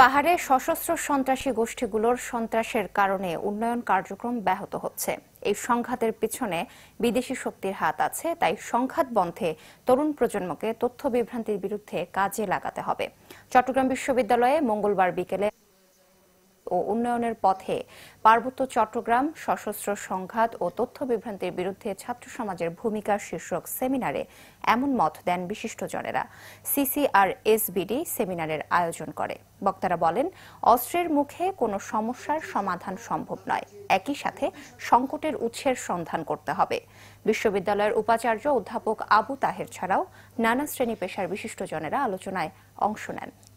পাহাড়ে সশস্ত্র সন্ত্রাসী গোষ্ঠীগুলোর সন্ত্রাসের কারণে উন্নয়ন কার্যক্রম ব্যাহত হচ্ছে এই সংঘাতের পিছনে বিদেশি শক্তির হাত আছে তাই সংঘাত বন্ধে তরুণ প্রজন্মকে তথ্য বিভ্রান্তির বিরুদ্ধে কাজে লাগাতে হবে চট্টগ্রাম বিশ্ববিদ্যালয়ে মঙ্গলবার বিকেলে ও উন্নয়নের পথে পার্বত্য চট্টগ্রাম সশস্ত্র সংঘাত ও তথ্য বিভ্রান্তির বিরুদ্ধে ছাত্র সমাজের ভূমিকা শীর্ষক সেমিনারে এমন মত দেন বিশিষ্টজনেরা সিসিআর এসবিডি সেমিনারের আয়োজন করে বক্তারা বলেন অস্ত্রের মুখে কোনো সমস্যার সমাধান সম্ভব নয় একই সাথে সংকটের উৎসের সন্ধান করতে হবে বিশ্ববিদ্যালয়ের উপাচার্য অধ্যাপক আবু তাহের ছাড়াও নানা শ্রেণী পেশার বিশিষ্টজনেরা আলোচনায় অংশ নেন